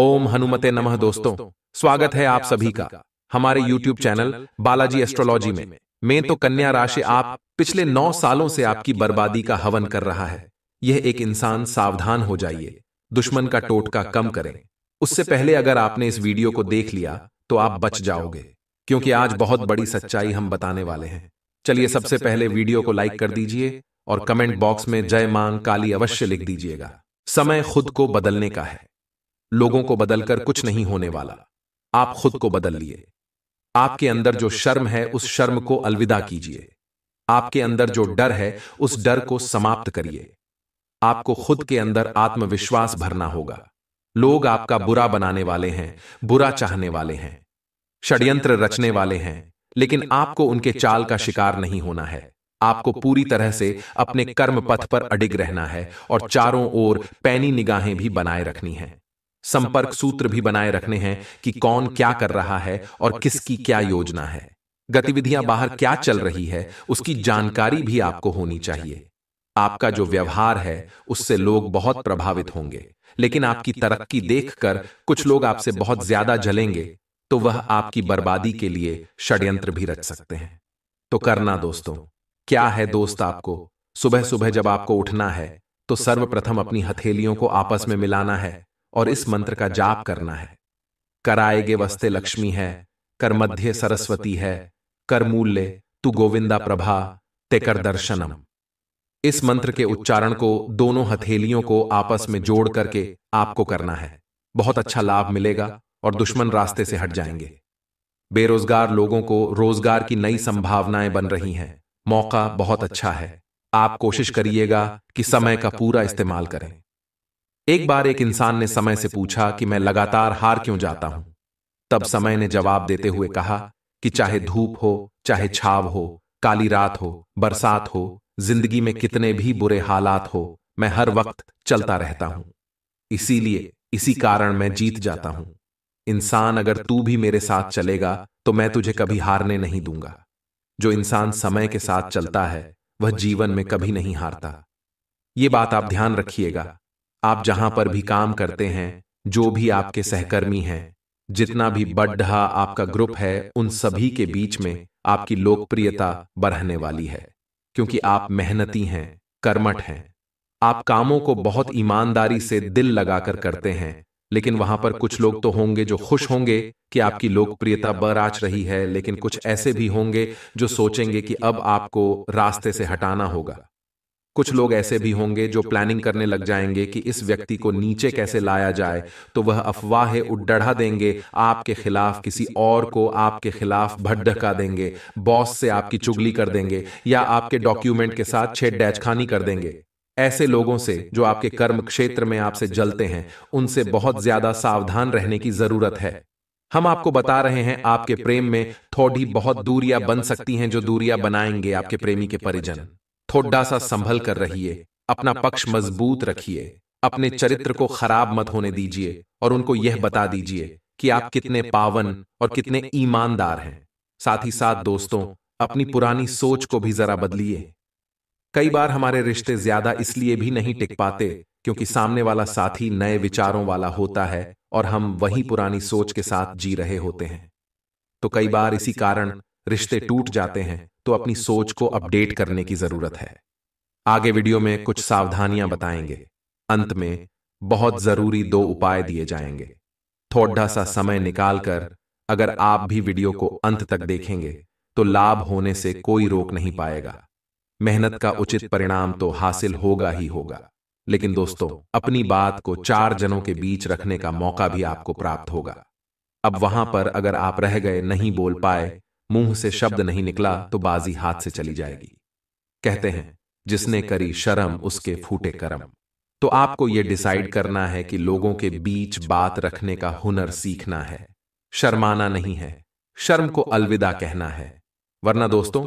ओम हनुमते नमः दोस्तों स्वागत है आप सभी का हमारे यूट्यूब चैनल बालाजी एस्ट्रोलॉजी में मैं तो कन्या राशि आप पिछले नौ सालों से आपकी बर्बादी का हवन कर रहा है यह एक इंसान सावधान हो जाइए दुश्मन का टोटका कम करें उससे पहले अगर आपने इस वीडियो को देख लिया तो आप बच जाओगे क्योंकि आज बहुत बड़ी सच्चाई हम बताने वाले हैं चलिए सबसे पहले वीडियो को लाइक कर दीजिए और कमेंट बॉक्स में जय मांग काली अवश्य लिख दीजिएगा समय खुद को बदलने का है लोगों को बदलकर कुछ नहीं होने वाला आप खुद को बदल लिए आपके अंदर जो शर्म है उस शर्म को अलविदा कीजिए आपके अंदर जो डर है उस डर को समाप्त करिए आपको खुद के अंदर आत्मविश्वास भरना होगा लोग आपका बुरा बनाने वाले हैं बुरा चाहने वाले हैं षड्यंत्र रचने वाले हैं लेकिन आपको उनके चाल का शिकार नहीं होना है आपको पूरी तरह से अपने कर्म पथ पर अडिग रहना है और चारों ओर पैनी निगाहें भी बनाए रखनी हैं संपर्क सूत्र भी बनाए रखने हैं कि कौन क्या कर रहा है और किसकी क्या योजना है गतिविधियां बाहर क्या चल रही है उसकी जानकारी भी आपको होनी चाहिए आपका जो व्यवहार है उससे लोग बहुत प्रभावित होंगे लेकिन आपकी तरक्की देखकर कुछ लोग आपसे बहुत ज्यादा जलेंगे तो वह आपकी बर्बादी के लिए षड्यंत्र भी रच सकते हैं तो करना दोस्तों क्या है दोस्त आपको सुबह सुबह जब आपको उठना है तो सर्वप्रथम अपनी हथेलियों को आपस में मिलाना है और इस मंत्र का जाप करना है कराएगे वस्ते लक्ष्मी है कर मध्य सरस्वती है कर मूल्य तू गोविंदा प्रभा ते कर दर्शनम इस मंत्र के उच्चारण को दोनों हथेलियों को आपस में जोड़ करके आपको करना है बहुत अच्छा, अच्छा लाभ मिलेगा और दुश्मन रास्ते से हट जाएंगे बेरोजगार लोगों को रोजगार की नई संभावनाएं बन रही हैं मौका बहुत अच्छा, अच्छा है आप कोशिश करिएगा कि समय का पूरा इस्तेमाल करें एक बार एक इंसान ने समय से पूछा कि मैं लगातार हार क्यों जाता हूं तब समय ने जवाब देते हुए कहा कि चाहे धूप हो चाहे छाव हो काली रात हो बरसात हो जिंदगी में कितने भी बुरे हालात हो मैं हर वक्त चलता रहता हूं इसीलिए इसी कारण मैं जीत जाता हूं इंसान अगर तू भी मेरे साथ चलेगा तो मैं तुझे कभी हारने नहीं दूंगा जो इंसान समय के साथ चलता है वह जीवन में कभी नहीं हारता ये बात आप ध्यान रखिएगा आप जहां पर भी काम करते हैं जो भी आपके सहकर्मी हैं जितना भी बड्ढा आपका ग्रुप है उन सभी के बीच में आपकी लोकप्रियता बढ़ने वाली है क्योंकि आप मेहनती हैं कर्मठ हैं आप कामों को बहुत ईमानदारी से दिल लगाकर करते हैं लेकिन वहां पर कुछ लोग तो होंगे जो खुश होंगे कि आपकी लोकप्रियता बराच रही है लेकिन कुछ ऐसे भी होंगे जो सोचेंगे कि अब आपको रास्ते से हटाना होगा कुछ लोग ऐसे भी होंगे जो प्लानिंग करने लग जाएंगे कि इस व्यक्ति को नीचे कैसे लाया जाए तो वह तो अफवाहें उड़ा देंगे आपके खिलाफ किसी और को आपके खिलाफ भटका देंगे बॉस से आपकी चुगली कर देंगे या आपके डॉक्यूमेंट के साथ छेड़छानी कर देंगे ऐसे लोगों से जो आपके कर्म क्षेत्र में आपसे जलते हैं उनसे बहुत ज्यादा सावधान रहने की जरूरत है हम आपको बता रहे हैं आपके प्रेम में थोड़ी बहुत दूरियां बन सकती हैं जो दूरियां बनाएंगे आपके प्रेमी के परिजन थोड़ा सा संभल कर रहिए अपना पक्ष मजबूत रखिए अपने चरित्र को खराब मत होने दीजिए और उनको यह बता दीजिए कि आप कितने पावन और कितने ईमानदार हैं साथ ही साथ दोस्तों अपनी पुरानी सोच को भी जरा बदलिए कई बार हमारे रिश्ते ज्यादा इसलिए भी नहीं टिक पाते क्योंकि सामने वाला साथी नए विचारों वाला होता है और हम वही पुरानी सोच के साथ जी रहे होते हैं तो कई बार इसी कारण रिश्ते टूट जाते हैं तो, तो अपनी सोच को अपडेट करने की जरूरत है आगे वीडियो में कुछ सावधानियां बताएंगे अंत में बहुत जरूरी दो उपाय दिए जाएंगे थोड़ा सा समय निकालकर अगर आप भी वीडियो को अंत तक देखेंगे तो, तो लाभ होने से कोई रोक नहीं पाएगा मेहनत का उचित परिणाम तो, तो हासिल होगा ही होगा लेकिन दोस्तों अपनी बात को चार जनों के बीच रखने का मौका भी आपको प्राप्त होगा अब वहां पर अगर आप रह गए नहीं बोल पाए मुंह से शब्द नहीं निकला तो, तो बाजी हाथ से चली जाएगी कहते हैं जिसने करी शर्म उसके फूटे कर्म तो, तो आपको यह डिसाइड करना है कि लोगों के बीच बात रखने का हुनर सीखना है शर्माना नहीं है शर्म को अलविदा कहना है वरना दोस्तों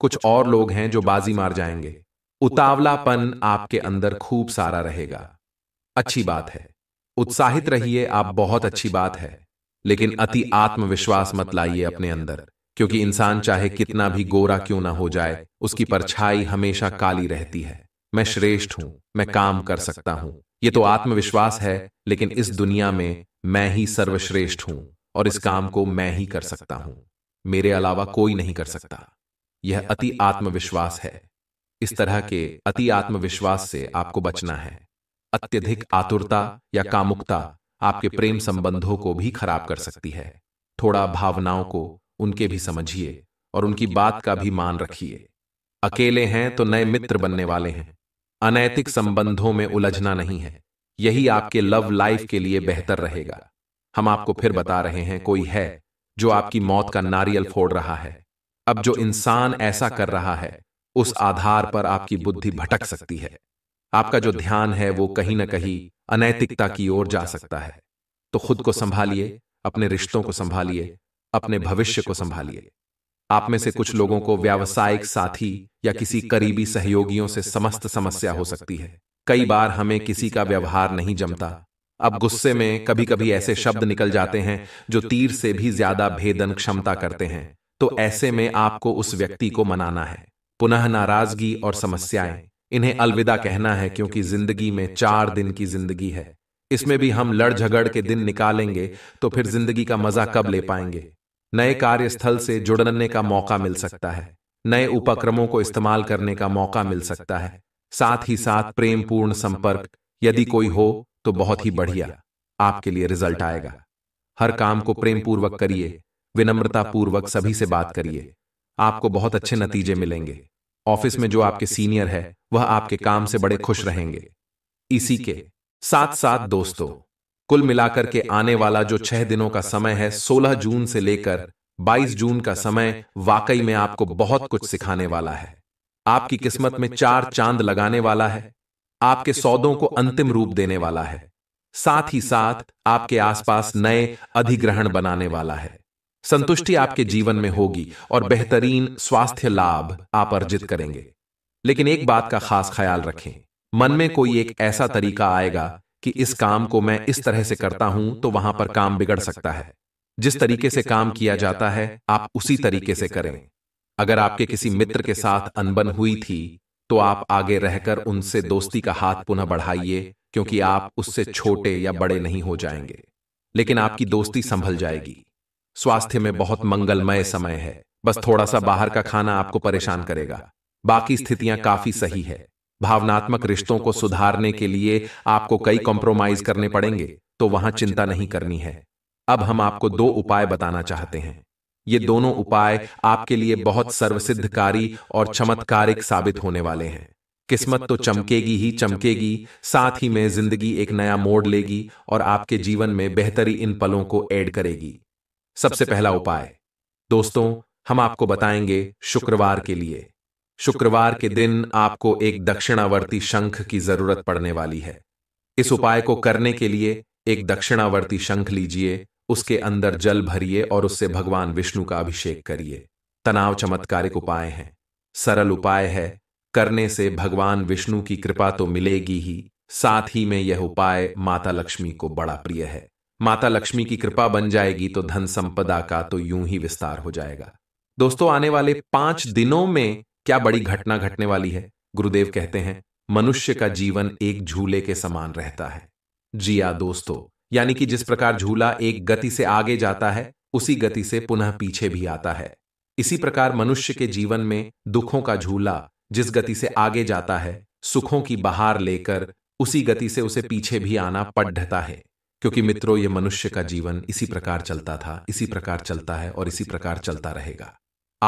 कुछ और लोग हैं जो बाजी मार जाएंगे उतावलापन आपके अंदर खूब सारा रहेगा अच्छी बात है उत्साहित रहिए आप बहुत अच्छी बात है लेकिन अति आत्मविश्वास मत लाइए अपने अंदर क्योंकि इंसान चाहे कितना भी गोरा क्यों ना हो जाए उसकी परछाई हमेशा काली रहती है मैं श्रेष्ठ हूं मैं काम कर सकता हूं ये तो आत्मविश्वास है लेकिन इस दुनिया में मैं ही सर्वश्रेष्ठ हूं और इस काम को मैं ही कर सकता हूं मेरे अलावा कोई नहीं कर सकता यह अति आत्मविश्वास है इस तरह के अति आत्मविश्वास से आपको बचना है अत्यधिक आतुरता या कामुकता आपके प्रेम संबंधों को भी खराब कर सकती है थोड़ा भावनाओं को उनके भी समझिए और उनकी बात का भी मान रखिए अकेले हैं तो, तो नए मित्र बनने वाले हैं अनैतिक संबंधों में उलझना नहीं है यही आपके लव लाइफ के लिए बेहतर रहेगा हम आपको फिर बता रहे हैं कोई है जो आपकी मौत का नारियल फोड़ रहा है अब जो इंसान ऐसा कर रहा है उस आधार पर आपकी बुद्धि भटक सकती है आपका जो ध्यान है वो कहीं ना कहीं अनैतिकता की ओर जा सकता है तो खुद को संभालिए अपने रिश्तों को संभालिए अपने भविष्य को संभालिए आप में से कुछ लोगों को व्यावसायिक साथी या किसी करीबी सहयोगियों से समस्त समस्या हो सकती है कई बार हमें किसी का व्यवहार नहीं जमता अब गुस्से में कभी कभी ऐसे शब्द निकल जाते हैं जो तीर से भी ज्यादा भेदन क्षमता करते हैं तो, तो ऐसे में आपको उस व्यक्ति को मनाना है पुनः नाराजगी और समस्याएं इन्हें अलविदा कहना है क्योंकि जिंदगी में चार दिन की जिंदगी है इसमें भी हम लड़ झगड़ के दिन निकालेंगे तो फिर जिंदगी का मजा कब ले पाएंगे नए कार्यस्थल से जुड़ने का मौका मिल सकता है नए उपक्रमों को इस्तेमाल करने का मौका मिल सकता है साथ ही साथ प्रेम पूर्ण संपर्क यदि कोई हो तो बहुत ही बढ़िया आपके लिए रिजल्ट आएगा हर काम को प्रेम पूर्वक करिए विनम्रता पूर्वक सभी से बात करिए आपको बहुत अच्छे नतीजे मिलेंगे ऑफिस में जो आपके सीनियर है वह आपके काम से बड़े खुश रहेंगे इसी के साथ साथ दोस्तों कुल मिलाकर के आने वाला जो छह दिनों का समय है 16 जून से लेकर 22 जून का समय वाकई में आपको बहुत कुछ सिखाने वाला है आपकी किस्मत में चार चांद लगाने वाला है आपके सौदों को अंतिम रूप देने वाला है साथ ही साथ आपके आसपास नए अधिग्रहण बनाने वाला है संतुष्टि आपके जीवन में होगी और बेहतरीन स्वास्थ्य लाभ आप अर्जित करेंगे लेकिन एक बात का खास ख्याल रखें मन में कोई एक ऐसा तरीका आएगा कि इस काम को मैं इस तरह से करता हूं तो, तो वहां पर काम बिगड़ सकता है जिस तरीके से काम किया जाता है आप उसी तरीके से करें अगर आपके किसी मित्र के साथ अनबन हुई थी तो, तो आप आगे रहकर उनसे दोस्ती का हाथ पुनः बढ़ाइए क्योंकि आप उससे छोटे या बड़े नहीं हो जाएंगे लेकिन आपकी दोस्ती संभल जाएगी स्वास्थ्य में बहुत मंगलमय समय है बस थोड़ा सा बाहर का खाना आपको परेशान करेगा बाकी स्थितियां काफी सही है भावनात्मक रिश्तों को सुधारने के लिए आपको कई कॉम्प्रोमाइज करने पड़ेंगे तो वहां चिंता नहीं करनी है अब हम आपको दो उपाय बताना चाहते हैं ये दोनों उपाय आपके लिए बहुत सर्वसिद्धकारी और चमत्कारिक साबित होने वाले हैं किस्मत तो चमकेगी ही चमकेगी साथ ही में जिंदगी एक नया मोड़ लेगी और आपके जीवन में बेहतरी इन पलों को ऐड करेगी सबसे पहला उपाय दोस्तों हम आपको बताएंगे शुक्रवार के लिए शुक्रवार के दिन आपको एक दक्षिणावर्ती शंख की जरूरत पड़ने वाली है इस उपाय को करने के लिए एक दक्षिणावर्ती शंख लीजिए उसके अंदर जल भरिए और उससे भगवान विष्णु का अभिषेक करिए तनाव चमत्कारिक उपाय हैं सरल उपाय है करने से भगवान विष्णु की कृपा तो मिलेगी ही साथ ही में यह उपाय माता लक्ष्मी को बड़ा प्रिय है माता लक्ष्मी की कृपा बन जाएगी तो धन संपदा का तो यूं ही विस्तार हो जाएगा दोस्तों आने वाले पांच दिनों में क्या बड़ी घटना घटने वाली है गुरुदेव कहते हैं मनुष्य का जीवन एक झूले के समान रहता है जी आ हाँ, हाँ, दोस्तों यानी कि जिस प्रकार झूला एक गति से आगे जाता है उसी गति से पुनः पीछे भी आता है इसी प्रकार मनुष्य के जीवन में दुखों का झूला जिस गति से आगे जाता है सुखों की बहार लेकर उसी गति से उसे पीछे भी आना पड़ता है क्योंकि मित्रों ये मनुष्य का जीवन इसी प्रकार चलता था इसी प्रकार चलता है और इसी प्रकार चलता रहेगा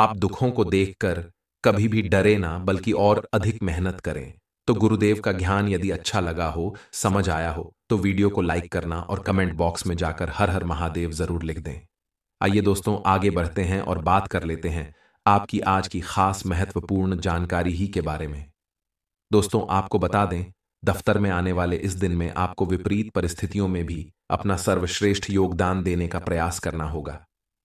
आप दुखों को देखकर कभी भी डरे ना बल्कि और अधिक मेहनत करें तो गुरुदेव का ज्ञान यदि अच्छा लगा हो समझ आया हो तो वीडियो को लाइक करना और कमेंट बॉक्स में जाकर हर हर महादेव जरूर लिख दें आइए दोस्तों आगे बढ़ते हैं और बात कर लेते हैं आपकी आज की खास महत्वपूर्ण जानकारी ही के बारे में दोस्तों आपको बता दें दफ्तर में आने वाले इस दिन में आपको विपरीत परिस्थितियों में भी अपना सर्वश्रेष्ठ योगदान देने का प्रयास करना होगा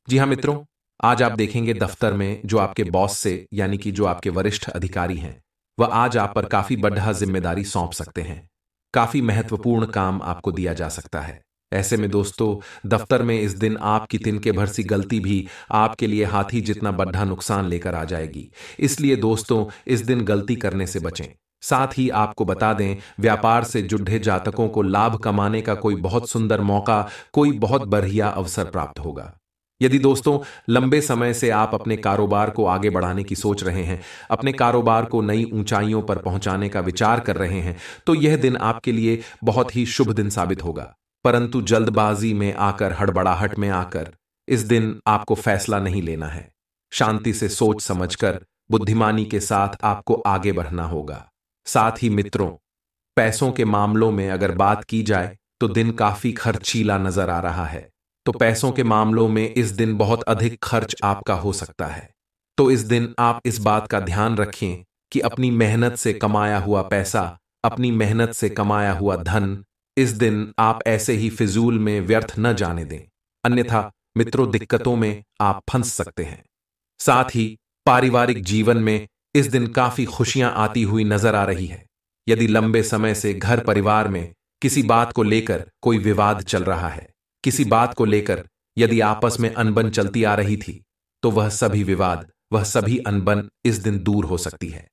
जी हाँ मित्रों आज आप देखेंगे दफ्तर में जो आपके बॉस से यानी कि जो आपके वरिष्ठ अधिकारी हैं वह आज आप पर काफी बढ़ा जिम्मेदारी सौंप सकते हैं काफी महत्वपूर्ण काम आपको दिया जा सकता है ऐसे में दोस्तों दफ्तर में इस दिन आपकी तिनके भर सी गलती भी आपके लिए हाथी जितना बड्ढा नुकसान लेकर आ जाएगी इसलिए दोस्तों इस दिन गलती करने से बचें साथ ही आपको बता दें व्यापार से जुड़े जातकों को लाभ कमाने का कोई बहुत सुंदर मौका कोई बहुत बढ़िया अवसर प्राप्त होगा यदि दोस्तों लंबे समय से आप अपने कारोबार को आगे बढ़ाने की सोच रहे हैं अपने कारोबार को नई ऊंचाइयों पर पहुंचाने का विचार कर रहे हैं तो यह दिन आपके लिए बहुत ही शुभ दिन साबित होगा परंतु जल्दबाजी में आकर हड़बड़ाहट में आकर इस दिन आपको फैसला नहीं लेना है शांति से सोच समझकर बुद्धिमानी के साथ आपको आगे बढ़ना होगा साथ ही मित्रों पैसों के मामलों में अगर बात की जाए तो दिन काफी खर्चीला नजर आ रहा है तो, तो पैसों के मामलों में इस दिन बहुत अधिक खर्च आपका हो सकता है तो इस दिन आप इस बात का ध्यान रखें कि अपनी मेहनत से कमाया हुआ पैसा अपनी मेहनत से कमाया हुआ धन इस दिन आप ऐसे ही फिजूल में व्यर्थ न जाने दें अन्यथा मित्रों दिक्कतों में आप फंस सकते हैं साथ ही पारिवारिक जीवन में इस दिन काफी खुशियां आती हुई नजर आ रही है यदि लंबे समय से घर परिवार में किसी बात को लेकर कोई विवाद चल रहा है किसी बात को लेकर यदि आपस में अनबन चलती आ रही थी तो वह तो सभी विवाद वह सभी अनबन इस दिन दूर हो सकती है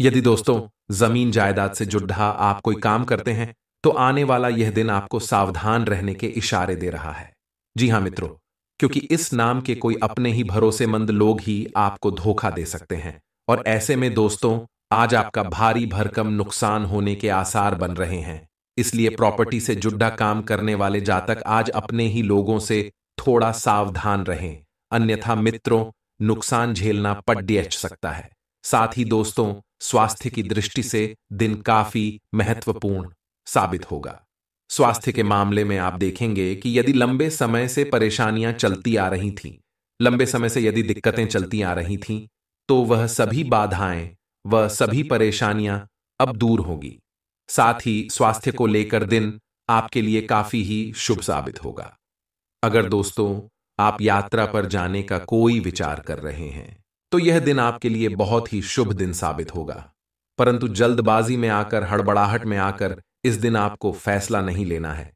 यदि दोस्तों जमीन जायदाद से जुड़ा आप कोई काम करते हैं तो, तो आने वाला यह दिन आपको सावधान रहने के इशारे दे रहा है जी हां मित्रों क्योंकि इस नाम के कोई अपने ही भरोसेमंद लोग ही आपको धोखा दे सकते हैं और ऐसे में दोस्तों आज आपका भारी भरकम नुकसान होने के आसार बन रहे हैं इसलिए प्रॉपर्टी से जुड़ा काम करने वाले जातक आज अपने ही लोगों से थोड़ा सावधान रहें अन्यथा मित्रों नुकसान झेलना पड्यच सकता है साथ ही दोस्तों स्वास्थ्य की दृष्टि से दिन काफी महत्वपूर्ण साबित होगा स्वास्थ्य के मामले में आप देखेंगे कि यदि लंबे समय से परेशानियां चलती आ रही थीं लंबे समय से यदि दिक्कतें चलती आ रही थीं तो वह सभी बाधाएं वह सभी परेशानियां अब दूर होगी साथ ही स्वास्थ्य को लेकर दिन आपके लिए काफी ही शुभ साबित होगा अगर दोस्तों आप यात्रा पर जाने का कोई विचार कर रहे हैं तो, तो यह दिन आपके लिए बहुत ही शुभ दिन साबित होगा परंतु जल्दबाजी में आकर हड़बड़ाहट में आकर इस दिन आपको फैसला नहीं लेना है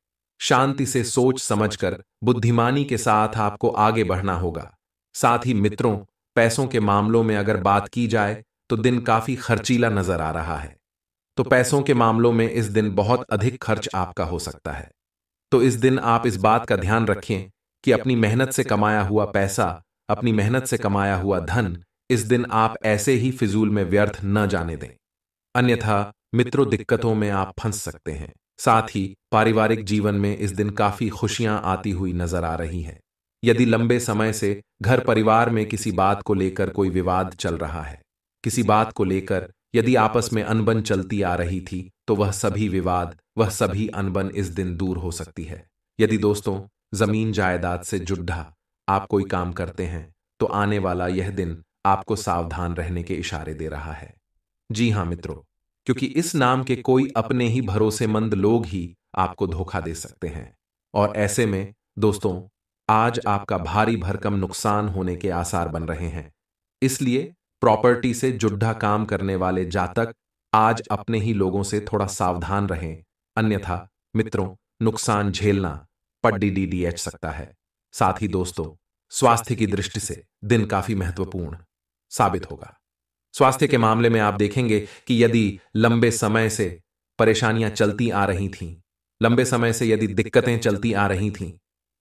शांति से सोच समझकर बुद्धिमानी के साथ आपको आगे बढ़ना होगा साथ ही मित्रों पैसों के मामलों में अगर बात की जाए तो दिन तो काफी खर्चीला नजर आ रहा है तो, तो पैसों के मामलों में इस दिन बहुत अधिक खर्च आपका हो सकता है तो इस तो दिन आप इस बात का ध्यान रखें कि अपनी मेहनत से कमाया हुआ पैसा अपनी मेहनत से कमाया हुआ धन इस दिन आप ऐसे ही फिजूल में व्यर्थ न जाने दें अन्यथा मित्रों दिक्कतों में आप फंस सकते हैं साथ ही पारिवारिक जीवन में इस दिन काफी खुशियां आती हुई नजर आ रही हैं यदि लंबे समय से घर परिवार में किसी बात को लेकर कोई विवाद चल रहा है किसी बात को लेकर यदि आपस में अनबन चलती आ रही थी तो वह सभी विवाद वह सभी अनबन इस दिन दूर हो सकती है यदि दोस्तों जमीन जायदाद से जुड्ढा आप कोई काम करते हैं तो आने वाला यह दिन आपको सावधान रहने के इशारे दे रहा है जी हां मित्रों क्योंकि इस नाम के कोई अपने ही भरोसेमंद लोग ही आपको धोखा दे सकते हैं और ऐसे में दोस्तों आज आपका भारी भरकम नुकसान होने के आसार बन रहे हैं इसलिए प्रॉपर्टी से जुड्ढा काम करने वाले जातक आज अपने ही लोगों से थोड़ा सावधान रहें अन्यथा मित्रों नुकसान झेलना पड्डी डी डी एच सकता है साथ ही दोस्तों स्वास्थ्य की दृष्टि से दिन काफी महत्वपूर्ण साबित होगा स्वास्थ्य के मामले में आप देखेंगे कि यदि लंबे समय से परेशानियां चलती आ रही थीं लंबे समय से यदि दिक्कतें चलती आ रही थीं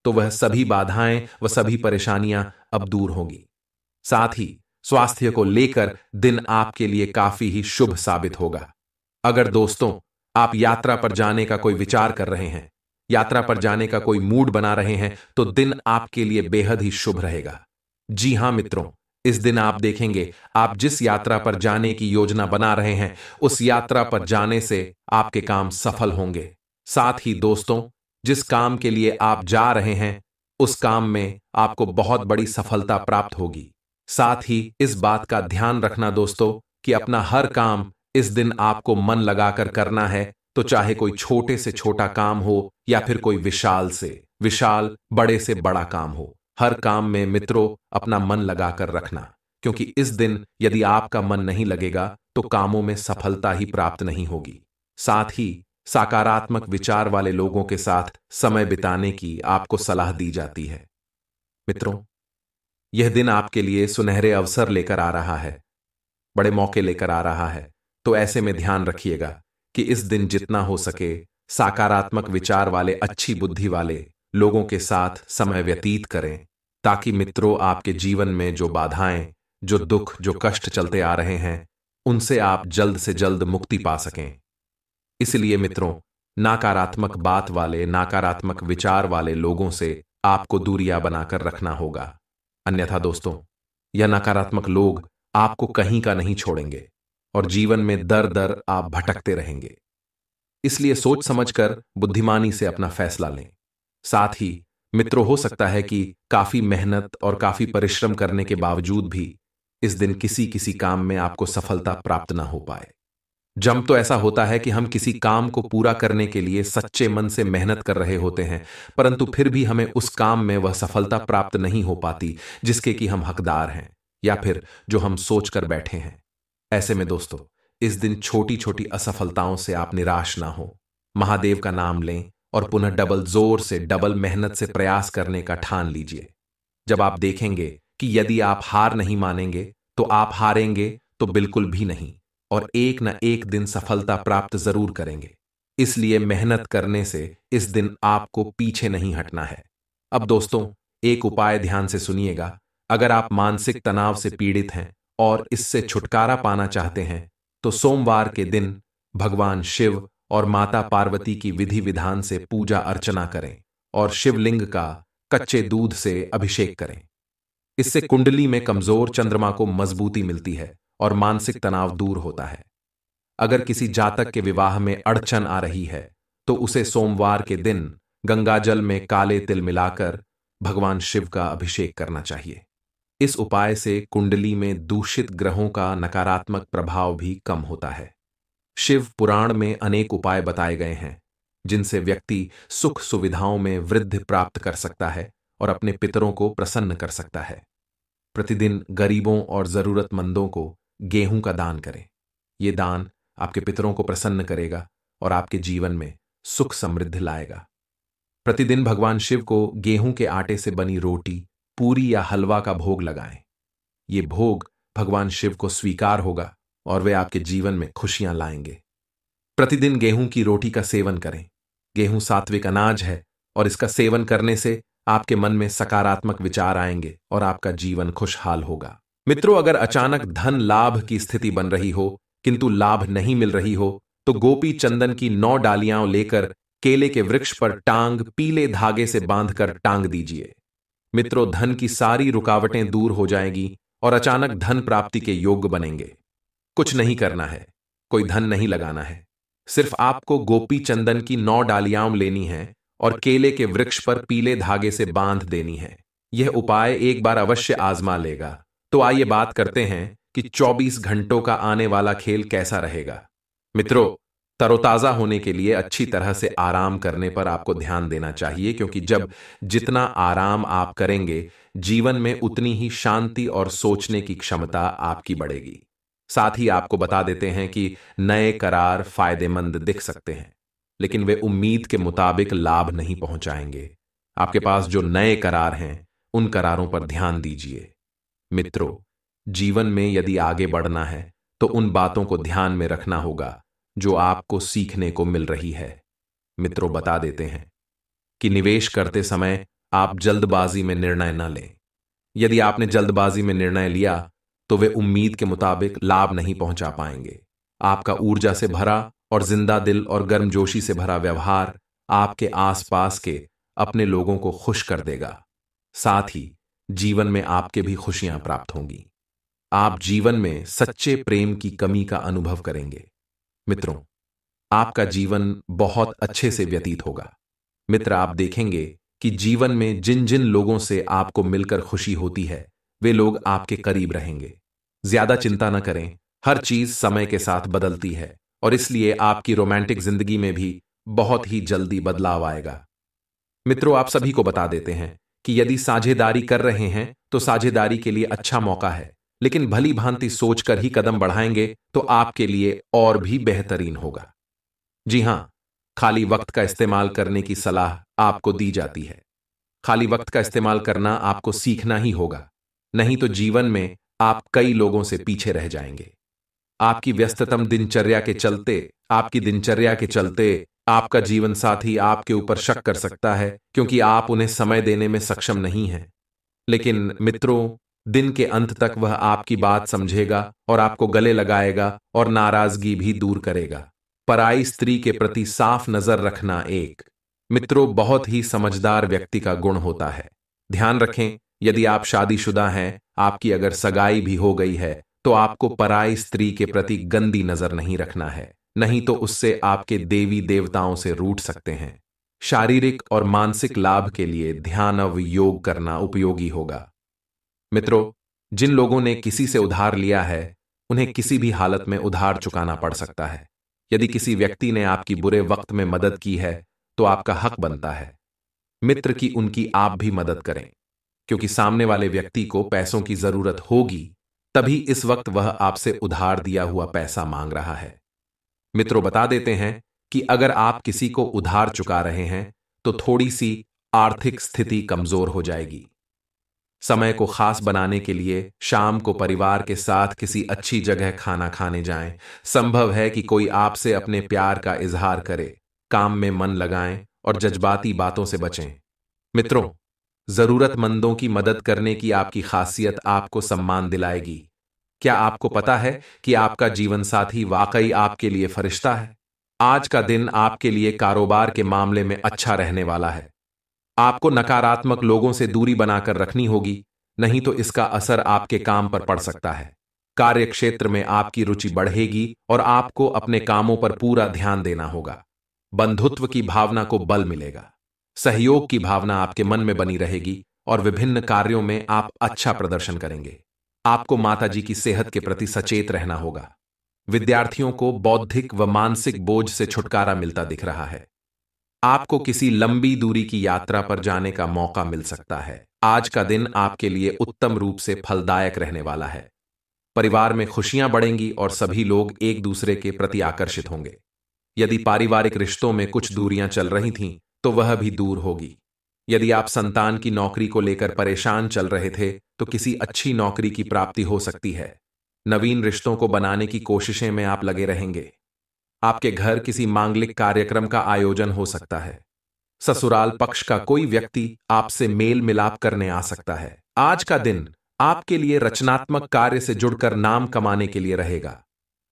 तो वह सभी बाधाएं व सभी परेशानियां अब दूर होंगी साथ ही स्वास्थ्य को लेकर दिन आपके लिए काफी ही शुभ साबित होगा अगर दोस्तों आप यात्रा पर जाने का कोई विचार कर रहे हैं यात्रा पर जाने का कोई मूड बना रहे हैं तो, तो दिन आपके लिए बेहद ही शुभ रहेगा जी हां मित्रों इस दिन आप देखेंगे आप जिस यात्रा पर जाने की योजना बना रहे हैं उस यात्रा पर जाने से आपके काम सफल होंगे साथ ही दोस्तों जिस काम के लिए आप जा रहे हैं उस काम में आपको बहुत बड़ी सफलता प्राप्त होगी साथ ही इस बात का ध्यान रखना दोस्तों कि अपना हर काम इस दिन आपको मन लगाकर करना है तो चाहे कोई छोटे से छोटा काम हो या फिर कोई विशाल से विशाल बड़े से बड़ा काम हो हर काम में मित्रों अपना मन लगाकर रखना क्योंकि इस दिन यदि आपका मन नहीं लगेगा तो कामों में सफलता ही प्राप्त नहीं होगी साथ ही सकारात्मक विचार वाले लोगों के साथ समय बिताने की आपको सलाह दी जाती है मित्रों यह दिन आपके लिए सुनहरे अवसर लेकर आ रहा है बड़े मौके लेकर आ रहा है तो ऐसे में ध्यान रखिएगा कि इस दिन जितना हो सके सकारात्मक विचार वाले अच्छी बुद्धि वाले लोगों के साथ समय व्यतीत करें ताकि मित्रों आपके जीवन में जो बाधाएं जो दुख जो कष्ट चलते आ रहे हैं उनसे आप जल्द से जल्द मुक्ति पा सकें इसलिए मित्रों नकारात्मक बात वाले नकारात्मक विचार वाले लोगों से आपको दूरिया बनाकर रखना होगा अन्यथा दोस्तों यह नकारात्मक लोग आपको कहीं का नहीं छोड़ेंगे और जीवन में दर दर आप भटकते रहेंगे इसलिए सोच समझकर बुद्धिमानी से अपना फैसला लें साथ ही मित्रों हो सकता है कि काफी मेहनत और काफी परिश्रम करने के बावजूद भी इस दिन किसी किसी काम में आपको सफलता प्राप्त ना हो पाए जंप तो ऐसा होता है कि हम किसी काम को पूरा करने के लिए सच्चे मन से मेहनत कर रहे होते हैं परंतु फिर भी हमें उस काम में वह सफलता प्राप्त नहीं हो पाती जिसके कि हम हकदार हैं या फिर जो हम सोच कर बैठे हैं ऐसे में दोस्तों इस दिन छोटी छोटी असफलताओं से आप निराश ना हो महादेव का नाम लें और पुनः डबल जोर से डबल मेहनत से प्रयास करने का ठान लीजिए जब आप देखेंगे कि यदि आप हार नहीं मानेंगे तो आप हारेंगे तो बिल्कुल भी नहीं और एक न एक दिन सफलता प्राप्त जरूर करेंगे इसलिए मेहनत करने से इस दिन आपको पीछे नहीं हटना है अब दोस्तों एक उपाय ध्यान से सुनिएगा अगर आप मानसिक तनाव से पीड़ित हैं और इससे छुटकारा पाना चाहते हैं तो सोमवार के दिन भगवान शिव और माता पार्वती की विधि विधान से पूजा अर्चना करें और शिवलिंग का कच्चे दूध से अभिषेक करें इससे कुंडली में कमजोर चंद्रमा को मजबूती मिलती है और मानसिक तनाव दूर होता है अगर किसी जातक के विवाह में अड़चन आ रही है तो, तो उसे सोमवार के दिन गंगाजल में काले तिल मिलाकर भगवान शिव का अभिषेक करना चाहिए इस उपाय से कुंडली में दूषित ग्रहों का नकारात्मक प्रभाव भी कम होता है शिव पुराण में अनेक उपाय बताए गए हैं जिनसे व्यक्ति सुख सुविधाओं में वृद्धि प्राप्त कर सकता है और अपने पितरों को प्रसन्न कर सकता है प्रतिदिन गरीबों और जरूरतमंदों को गेहूं का दान करें ये दान आपके पितरों को प्रसन्न करेगा और आपके जीवन में सुख समृद्धि लाएगा प्रतिदिन भगवान शिव को गेहूं के आटे से बनी रोटी पूरी या हलवा का भोग लगाएं ये भोग भगवान शिव को स्वीकार होगा और वे आपके जीवन में खुशियां लाएंगे प्रतिदिन गेहूं की रोटी का सेवन करें गेहूं सात्विक अनाज है और इसका सेवन करने से आपके मन में सकारात्मक विचार आएंगे और आपका जीवन खुशहाल होगा मित्रों अगर अचानक धन लाभ की स्थिति बन रही हो किंतु लाभ नहीं मिल रही हो तो गोपी चंदन की नौ डालियां लेकर केले के वृक्ष पर टांग पीले धागे से बांधकर टांग दीजिए मित्रों धन की सारी रुकावटें दूर हो जाएंगी और अचानक धन प्राप्ति के योग बनेंगे कुछ नहीं करना है कोई धन नहीं लगाना है सिर्फ आपको गोपी चंदन की नौ डालियां लेनी है और केले के वृक्ष पर पीले धागे से बांध देनी है यह उपाय एक बार अवश्य आजमा लेगा तो, तो आइए बात करते हैं कि 24 घंटों का आने वाला खेल कैसा रहेगा मित्रों तरोताज़ा होने के लिए अच्छी तरह से आराम करने पर आपको ध्यान देना चाहिए क्योंकि जब जितना आराम आप करेंगे जीवन में उतनी ही शांति और सोचने की क्षमता आपकी बढ़ेगी साथ ही आपको बता देते हैं कि नए करार फायदेमंद दिख सकते हैं लेकिन वे उम्मीद के मुताबिक लाभ नहीं पहुंचाएंगे आपके पास जो नए करार हैं उन करारों पर ध्यान दीजिए मित्रों जीवन में यदि आगे बढ़ना है तो उन बातों को ध्यान में रखना होगा जो आपको सीखने को मिल रही है मित्रों बता देते हैं कि निवेश करते समय आप जल्दबाजी में निर्णय न लें यदि आपने जल्दबाजी में निर्णय लिया तो वे उम्मीद के मुताबिक लाभ नहीं पहुंचा पाएंगे आपका ऊर्जा से भरा और जिंदा दिल और गर्मजोशी से भरा व्यवहार आपके आसपास के अपने लोगों को खुश कर देगा साथ ही जीवन में आपके भी खुशियां प्राप्त होंगी आप जीवन में सच्चे प्रेम की कमी का अनुभव करेंगे मित्रों आपका जीवन बहुत अच्छे से व्यतीत होगा मित्र आप देखेंगे कि जीवन में जिन जिन लोगों से आपको मिलकर खुशी होती है वे लोग आपके करीब रहेंगे ज्यादा चिंता न करें हर चीज समय के साथ बदलती है और इसलिए आपकी रोमांटिक जिंदगी में भी बहुत ही जल्दी बदलाव आएगा मित्रों आप सभी को बता देते हैं कि यदि साझेदारी कर रहे हैं तो साझेदारी के लिए अच्छा मौका है लेकिन भली भांति सोचकर ही कदम बढ़ाएंगे तो आपके लिए और भी बेहतरीन होगा जी हां खाली वक्त का इस्तेमाल करने की सलाह आपको दी जाती है खाली वक्त का इस्तेमाल करना आपको सीखना ही होगा नहीं तो जीवन में आप कई लोगों से पीछे रह जाएंगे आपकी व्यस्ततम दिनचर्या के चलते आपकी दिनचर्या के चलते आपका जीवन साथी आपके ऊपर शक कर सकता है क्योंकि आप उन्हें समय देने में सक्षम नहीं हैं लेकिन मित्रों दिन के अंत तक वह आपकी बात समझेगा और आपको गले लगाएगा और नाराजगी भी दूर करेगा पराई स्त्री के प्रति साफ नजर रखना एक मित्रों बहुत ही समझदार व्यक्ति का गुण होता है ध्यान रखें यदि आप शादीशुदा हैं आपकी अगर सगाई भी हो गई है तो आपको पराई स्त्री के प्रति गंदी नजर नहीं रखना है नहीं तो उससे आपके देवी देवताओं से रूट सकते हैं शारीरिक और मानसिक लाभ के लिए ध्यान अव योग करना उपयोगी होगा मित्रों जिन लोगों ने किसी से उधार लिया है उन्हें किसी भी हालत में उधार चुकाना पड़ सकता है यदि किसी व्यक्ति ने आपकी बुरे वक्त में मदद की है तो आपका हक बनता है मित्र की उनकी आप भी मदद करें क्योंकि सामने वाले व्यक्ति को पैसों की जरूरत होगी तभी इस वक्त वह आपसे उधार दिया हुआ पैसा मांग रहा है मित्रों बता देते हैं कि अगर आप किसी को उधार चुका रहे हैं तो थोड़ी सी आर्थिक स्थिति कमजोर हो जाएगी समय को खास बनाने के लिए शाम को परिवार के साथ किसी अच्छी जगह खाना खाने जाएं। संभव है कि कोई आपसे अपने प्यार का इजहार करे काम में मन लगाएं और जज्बाती बातों से बचें मित्रों जरूरतमंदों की मदद करने की आपकी खासियत आपको सम्मान दिलाएगी क्या आपको पता है कि आपका जीवन साथी वाकई आपके लिए फरिश्ता है आज का दिन आपके लिए कारोबार के मामले में अच्छा, अच्छा रहने वाला है आपको नकारात्मक लोगों से दूरी बनाकर रखनी होगी नहीं तो, तो इसका असर आपके काम पर पड़ सकता है कार्य क्षेत्र में आपकी रुचि बढ़ेगी और आपको अपने कामों पर पूरा ध्यान देना होगा बंधुत्व की भावना को बल मिलेगा सहयोग की भावना आपके मन में बनी रहेगी और विभिन्न कार्यों में आप अच्छा प्रदर्शन करेंगे आपको माताजी की सेहत के प्रति सचेत रहना होगा विद्यार्थियों को बौद्धिक व मानसिक बोझ से छुटकारा मिलता दिख रहा है आपको किसी लंबी दूरी की यात्रा पर जाने का मौका मिल सकता है आज का दिन आपके लिए उत्तम रूप से फलदायक रहने वाला है परिवार में खुशियां बढ़ेंगी और सभी लोग एक दूसरे के प्रति आकर्षित होंगे यदि पारिवारिक रिश्तों में कुछ दूरियां चल रही थीं तो वह भी दूर होगी यदि आप संतान की नौकरी को लेकर परेशान चल रहे थे तो किसी अच्छी नौकरी की प्राप्ति हो सकती है नवीन रिश्तों को बनाने की कोशिशें में आप लगे रहेंगे आपके घर किसी मांगलिक कार्यक्रम का आयोजन हो सकता है ससुराल पक्ष का कोई व्यक्ति आपसे मेल मिलाप करने आ सकता है आज का दिन आपके लिए रचनात्मक कार्य से जुड़कर नाम कमाने के लिए रहेगा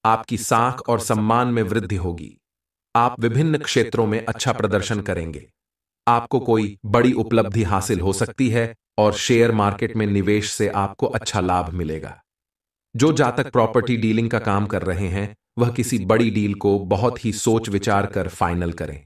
आपकी साख और सम्मान में वृद्धि होगी आप विभिन्न क्षेत्रों में अच्छा प्रदर्शन करेंगे आपको कोई बड़ी उपलब्धि हासिल हो सकती है और शेयर मार्केट में निवेश से आपको अच्छा, अच्छा लाभ मिलेगा जो जातक प्रॉपर्टी डीलिंग का काम कर रहे हैं वह किसी बड़ी डील को बहुत ही सोच विचार कर फाइनल करें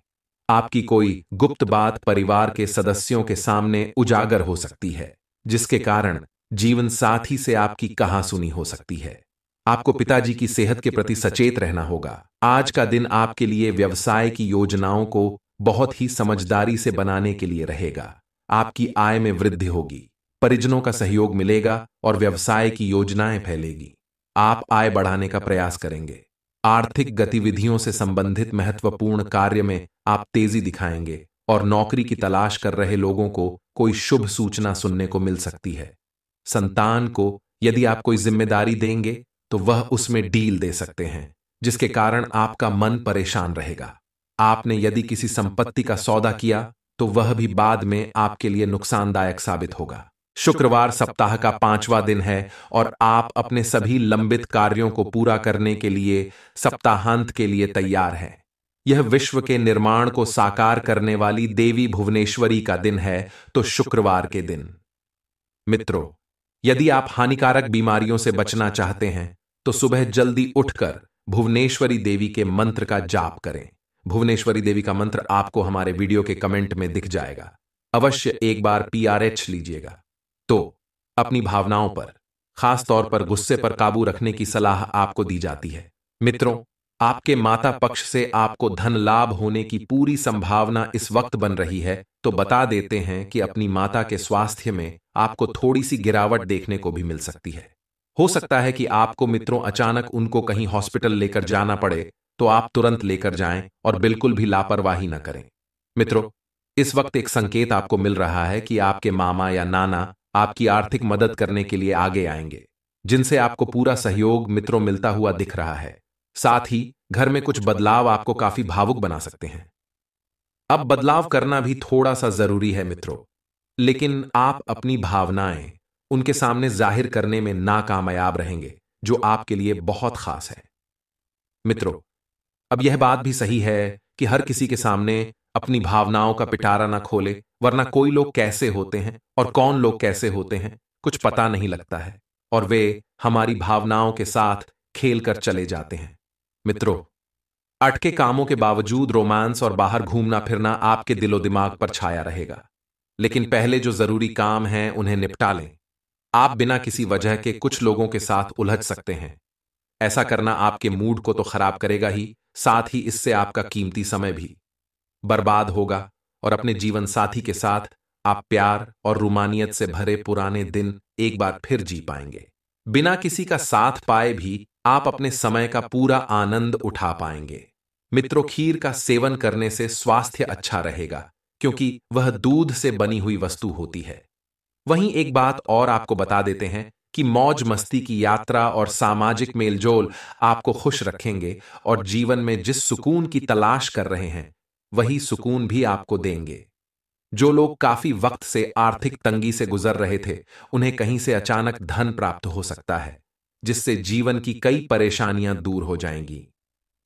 आपकी कोई गुप्त बात परिवार के सदस्यों के सामने उजागर हो सकती है जिसके कारण जीवन साथी से आपकी कहा सुनी हो सकती है आपको पिताजी की सेहत के प्रति सचेत रहना होगा आज का दिन आपके लिए व्यवसाय की योजनाओं को बहुत ही समझदारी से बनाने के लिए रहेगा आपकी आय में वृद्धि होगी परिजनों का सहयोग मिलेगा और व्यवसाय की योजनाएं फैलेगी आप आय बढ़ाने का प्रयास करेंगे आर्थिक गतिविधियों से संबंधित महत्वपूर्ण कार्य में आप तेजी दिखाएंगे और नौकरी की तलाश कर रहे लोगों को कोई शुभ सूचना सुनने को मिल सकती है संतान को यदि आप कोई जिम्मेदारी देंगे तो वह उसमें डील दे सकते हैं जिसके कारण आपका मन परेशान रहेगा आपने यदि किसी संपत्ति का सौदा किया तो वह भी बाद में आपके लिए नुकसानदायक साबित होगा शुक्रवार सप्ताह का पांचवा दिन है और आप अपने सभी लंबित कार्यों को पूरा करने के लिए सप्ताहांत के लिए तैयार हैं यह विश्व के निर्माण को साकार करने वाली देवी भुवनेश्वरी का दिन है तो शुक्रवार के दिन मित्रों यदि आप हानिकारक बीमारियों से बचना चाहते हैं तो सुबह जल्दी उठकर भुवनेश्वरी देवी के मंत्र का जाप करें भुवनेश्वरी देवी का मंत्र आपको हमारे वीडियो के कमेंट में दिख जाएगा अवश्य एक बार पीआरएच लीजिएगा तो अपनी भावनाओं पर खास तौर पर गुस्से पर काबू रखने की सलाह आपको दी जाती है मित्रों आपके माता पक्ष से आपको धन लाभ होने की पूरी संभावना इस वक्त बन रही है तो बता देते हैं कि अपनी माता के स्वास्थ्य में आपको थोड़ी सी गिरावट देखने को भी मिल सकती है हो सकता है कि आपको मित्रों अचानक उनको कहीं हॉस्पिटल लेकर जाना पड़े तो आप तुरंत लेकर जाएं और बिल्कुल भी लापरवाही न करें मित्रों इस वक्त एक संकेत आपको मिल रहा है कि आपके मामा या नाना आपकी आर्थिक मदद करने के लिए आगे आएंगे जिनसे आपको पूरा सहयोग मित्रों मिलता हुआ दिख रहा है साथ ही घर में कुछ बदलाव आपको काफी भावुक बना सकते हैं अब बदलाव करना भी थोड़ा सा जरूरी है मित्रों लेकिन आप अपनी भावनाएं उनके सामने जाहिर करने में नाकामयाब रहेंगे जो आपके लिए बहुत खास है मित्रों अब यह बात भी सही है कि हर किसी के सामने अपनी भावनाओं का पिटारा ना खोले वरना कोई लोग कैसे होते हैं और कौन लोग कैसे होते हैं कुछ पता नहीं लगता है और वे हमारी भावनाओं के साथ खेल कर चले जाते हैं मित्रों अटके कामों के बावजूद रोमांस और बाहर घूमना फिरना आपके दिलो दिमाग पर छाया रहेगा लेकिन पहले जो जरूरी काम हैं उन्हें निपटा लें आप बिना किसी वजह के कुछ लोगों के साथ उलझ सकते हैं ऐसा करना आपके मूड को तो खराब करेगा ही साथ ही इससे आपका कीमती समय भी बर्बाद होगा और अपने जीवन साथी के साथ आप प्यार और रुमानियत से भरे पुराने दिन एक बार फिर जी पाएंगे बिना किसी का साथ पाए भी आप अपने समय का पूरा आनंद उठा पाएंगे मित्रों खीर का सेवन करने से स्वास्थ्य अच्छा रहेगा क्योंकि वह दूध से बनी हुई वस्तु होती है वहीं एक बात और आपको बता देते हैं कि मौज मस्ती की यात्रा और सामाजिक मेलजोल आपको खुश रखेंगे और जीवन में जिस सुकून की तलाश कर रहे हैं वही सुकून भी आपको देंगे जो लोग काफी वक्त से आर्थिक तंगी से गुजर रहे थे उन्हें कहीं से अचानक धन प्राप्त हो सकता है जिससे जीवन की कई परेशानियां दूर हो जाएंगी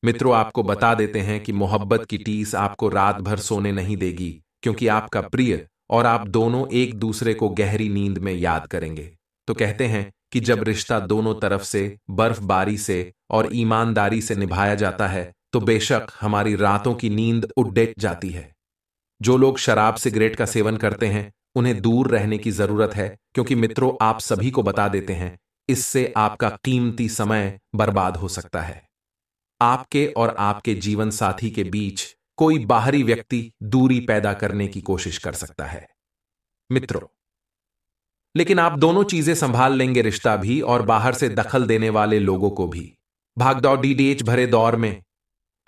मित्रों आपको बता देते हैं कि मोहब्बत की टीस आपको रात भर सोने नहीं देगी क्योंकि आपका प्रिय और आप दोनों एक दूसरे को गहरी नींद में याद करेंगे तो कहते हैं कि जब रिश्ता दोनों तरफ से बर्फबारी से और ईमानदारी से निभाया जाता है तो बेशक हमारी रातों की नींद उड्डेट जाती है जो लोग शराब सिगरेट का सेवन करते हैं उन्हें दूर रहने की जरूरत है क्योंकि मित्रों आप सभी को बता देते हैं इससे आपका कीमती समय बर्बाद हो सकता है आपके और आपके जीवन साथी के बीच कोई बाहरी व्यक्ति दूरी पैदा करने की कोशिश कर सकता है मित्रों लेकिन आप दोनों चीजें संभाल लेंगे रिश्ता भी और बाहर से दखल देने वाले लोगों को भी भागदौड़ डीडीएच भरे दौर में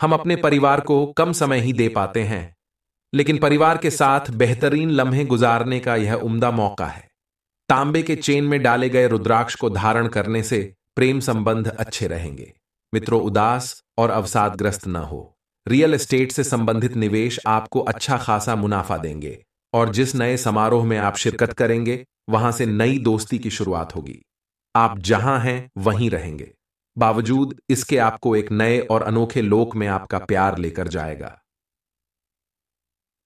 हम अपने परिवार को कम समय ही दे पाते हैं लेकिन परिवार के साथ बेहतरीन लम्हे गुजारने का यह उम्दा मौका है तांबे के चेन में डाले गए रुद्राक्ष को धारण करने से प्रेम संबंध अच्छे रहेंगे मित्रों उदास और अवसादग्रस्त न हो रियल एस्टेट से संबंधित निवेश आपको अच्छा खासा मुनाफा देंगे और जिस नए समारोह में आप शिरकत करेंगे वहां से नई दोस्ती की शुरुआत होगी आप जहां हैं वहीं रहेंगे बावजूद इसके आपको एक नए और अनोखे लोक में आपका प्यार लेकर जाएगा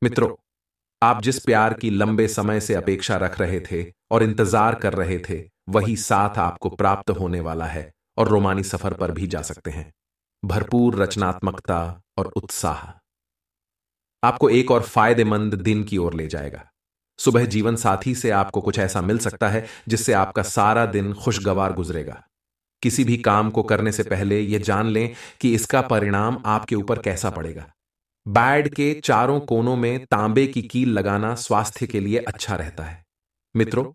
मित्रों आप जिस प्यार की लंबे समय से अपेक्षा रख रहे थे और इंतजार कर रहे थे वही साथ आपको प्राप्त होने वाला है और रोमानी सफर पर भी जा सकते हैं भरपूर रचनात्मकता और उत्साह आपको एक और फायदेमंद दिन की ओर ले जाएगा सुबह जीवन साथी से आपको कुछ ऐसा मिल सकता है जिससे आपका सारा दिन खुशगवार गुजरेगा किसी भी काम को करने से पहले यह जान लें कि इसका परिणाम आपके ऊपर कैसा पड़ेगा बैड के चारों कोनों में तांबे की कील लगाना स्वास्थ्य के लिए अच्छा रहता है मित्रों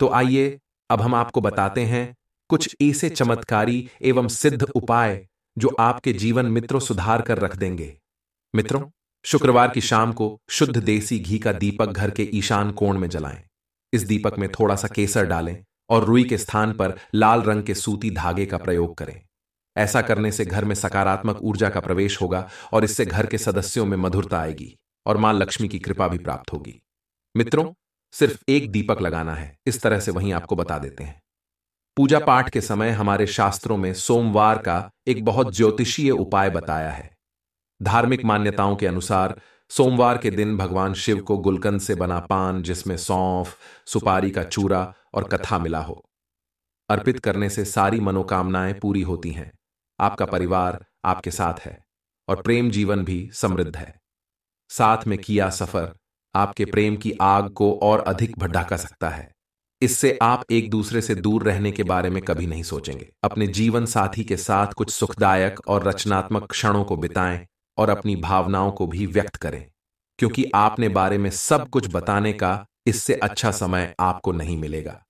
तो आइए अब हम आपको बताते हैं कुछ ऐसे चमत्कारी एवं सिद्ध उपाय जो आपके जीवन मित्रों सुधार कर रख देंगे मित्रों शुक्रवार की शाम को शुद्ध देसी घी का दीपक घर के ईशान कोण में जलाएं इस दीपक में थोड़ा सा केसर डालें और रुई के स्थान पर लाल रंग के सूती धागे का प्रयोग करें ऐसा करने से घर में सकारात्मक ऊर्जा का प्रवेश होगा और इससे घर के सदस्यों में मधुरता आएगी और मां लक्ष्मी की कृपा भी प्राप्त होगी मित्रों सिर्फ एक दीपक लगाना है इस तरह से वहीं आपको बता देते हैं पूजा पाठ के समय हमारे शास्त्रों में सोमवार का एक बहुत ज्योतिषीय उपाय बताया है धार्मिक मान्यताओं के अनुसार सोमवार के दिन भगवान शिव को गुलकंद से बना पान जिसमें सौंफ सुपारी का चूरा और कथा मिला हो अर्पित करने से सारी मनोकामनाएं पूरी होती हैं आपका परिवार आपके साथ है और प्रेम जीवन भी समृद्ध है साथ में किया सफर आपके प्रेम की आग को और अधिक भड़का सकता है इससे आप एक दूसरे से दूर रहने के बारे में कभी नहीं सोचेंगे अपने जीवन साथी के साथ कुछ सुखदायक और रचनात्मक क्षणों को बिताएं और अपनी भावनाओं को भी व्यक्त करें क्योंकि आपने बारे में सब कुछ बताने का इससे अच्छा समय आपको नहीं मिलेगा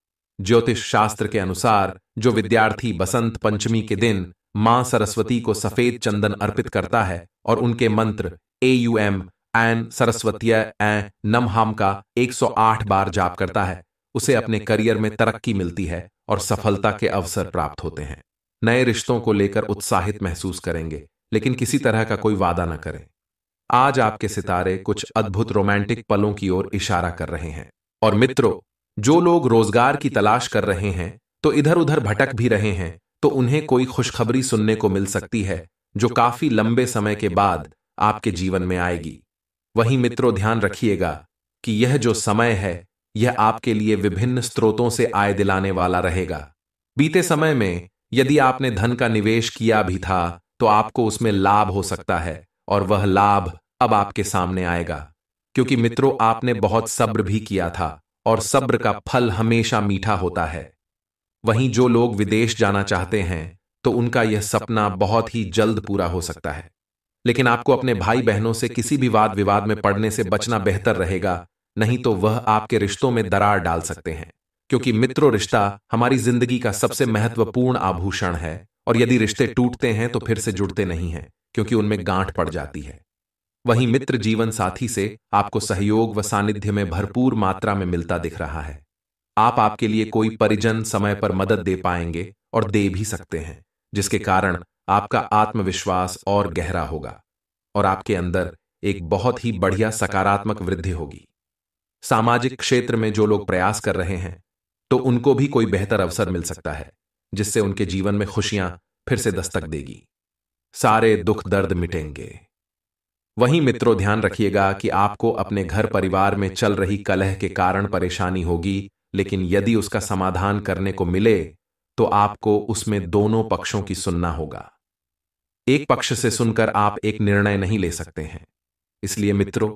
ज्योतिष शास्त्र के अनुसार जो विद्यार्थी बसंत पंचमी के दिन मां सरस्वती को सफेद चंदन अर्पित करता है और उनके मंत्र ए यू एम एन सरस्वती एन हम का 108 बार जाप करता है उसे अपने करियर में तरक्की मिलती है और सफलता के अवसर प्राप्त होते हैं नए रिश्तों को लेकर उत्साहित महसूस करेंगे लेकिन किसी तरह का कोई वादा न करें आज आपके सितारे कुछ अद्भुत रोमांटिक पलों की ओर इशारा कर रहे हैं और मित्रों जो लोग रोजगार की तलाश कर रहे हैं तो इधर उधर भटक भी रहे हैं तो उन्हें कोई खुशखबरी सुनने को मिल सकती है जो काफी लंबे समय के बाद आपके जीवन में आएगी वहीं मित्रों ध्यान रखिएगा कि यह जो समय है यह आपके लिए विभिन्न स्रोतों से आय दिलाने वाला रहेगा बीते समय में यदि आपने धन का निवेश किया भी था तो आपको उसमें लाभ हो सकता है और वह लाभ अब आपके सामने आएगा क्योंकि मित्रों आपने बहुत सब्र भी किया था और सब्र का फल हमेशा मीठा होता है वहीं जो लोग विदेश जाना चाहते हैं तो उनका यह सपना बहुत ही जल्द पूरा हो सकता है लेकिन आपको अपने भाई बहनों से किसी भी वाद विवाद में पड़ने से बचना बेहतर रहेगा नहीं तो वह आपके रिश्तों में दरार डाल सकते हैं क्योंकि मित्रों रिश्ता हमारी जिंदगी का सबसे महत्वपूर्ण आभूषण है और यदि रिश्ते टूटते हैं तो फिर से जुड़ते नहीं हैं क्योंकि उनमें गांठ पड़ जाती है वहीं मित्र जीवन साथी से आपको सहयोग व सानिध्य में भरपूर मात्रा में मिलता दिख रहा है आप आपके लिए कोई परिजन समय पर मदद दे पाएंगे और दे भी सकते हैं जिसके कारण आपका आत्मविश्वास और गहरा होगा और आपके अंदर एक बहुत ही बढ़िया सकारात्मक वृद्धि होगी सामाजिक क्षेत्र में जो लोग प्रयास कर रहे हैं तो उनको भी कोई बेहतर अवसर मिल सकता है जिससे उनके जीवन में खुशियां फिर से दस्तक देगी सारे दुख दर्द मिटेंगे वहीं मित्रों ध्यान रखिएगा कि आपको अपने घर परिवार में चल रही कलह के कारण परेशानी होगी लेकिन यदि उसका समाधान करने को मिले तो, तो आपको उसमें दोनों पक्षों की सुनना होगा एक पक्ष से सुनकर आप एक निर्णय नहीं ले सकते हैं इसलिए मित्रों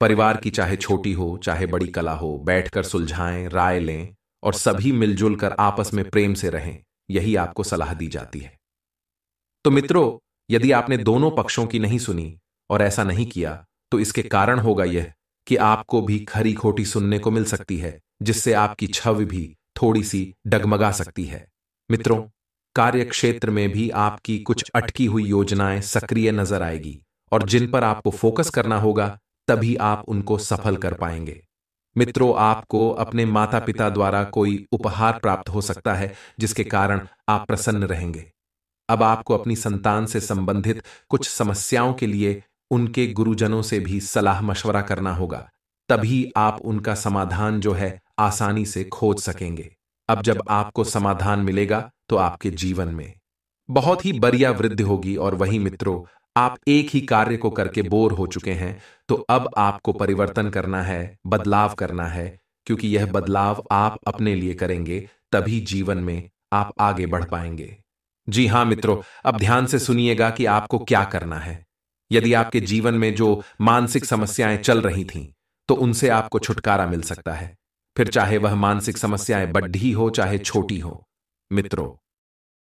परिवार की चाहे छोटी हो चाहे बड़ी कला हो बैठकर सुलझाएं राय लें और सभी मिलजुल कर आपस में प्रेम से रहें यही आपको सलाह दी जाती है तो, तो मित्रों यदि आपने दोनों पक्षों की नहीं सुनी और ऐसा नहीं किया तो इसके तो कारण होगा यह कि आपको भी खरी खोटी सुनने को मिल सकती है जिससे आपकी छवि भी थोड़ी सी डगमगा सकती है मित्रों कार्य क्षेत्र में भी आपकी कुछ अटकी हुई योजनाएं सक्रिय नजर आएगी और जिन पर आपको फोकस करना होगा तभी आप उनको सफल कर पाएंगे मित्रों आपको अपने माता पिता द्वारा कोई उपहार प्राप्त हो सकता है जिसके कारण आप प्रसन्न रहेंगे अब आपको अपनी संतान से संबंधित कुछ समस्याओं के लिए उनके गुरुजनों से भी सलाह मशवरा करना होगा तभी आप उनका समाधान जो है आसानी से खोज सकेंगे अब जब आपको समाधान मिलेगा तो आपके जीवन में बहुत ही बढ़िया वृद्धि होगी और वही मित्रों आप एक ही कार्य को करके बोर हो चुके हैं तो अब आपको परिवर्तन करना है बदलाव करना है क्योंकि यह बदलाव आप अपने लिए करेंगे तभी जीवन में आप आगे बढ़ पाएंगे जी हां मित्रों अब ध्यान से सुनिएगा कि आपको क्या करना है यदि आपके जीवन में जो मानसिक समस्याएं चल रही थीं तो उनसे आपको छुटकारा मिल सकता है फिर चाहे वह मानसिक समस्याएं बड्ढी हो चाहे छोटी हो मित्रों